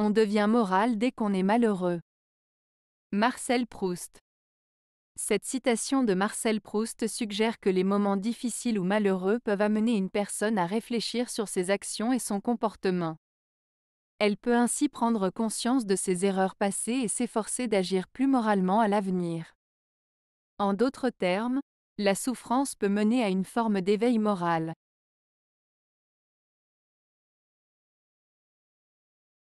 On devient moral dès qu'on est malheureux. Marcel Proust. Cette citation de Marcel Proust suggère que les moments difficiles ou malheureux peuvent amener une personne à réfléchir sur ses actions et son comportement. Elle peut ainsi prendre conscience de ses erreurs passées et s'efforcer d'agir plus moralement à l'avenir. En d'autres termes, la souffrance peut mener à une forme d'éveil moral.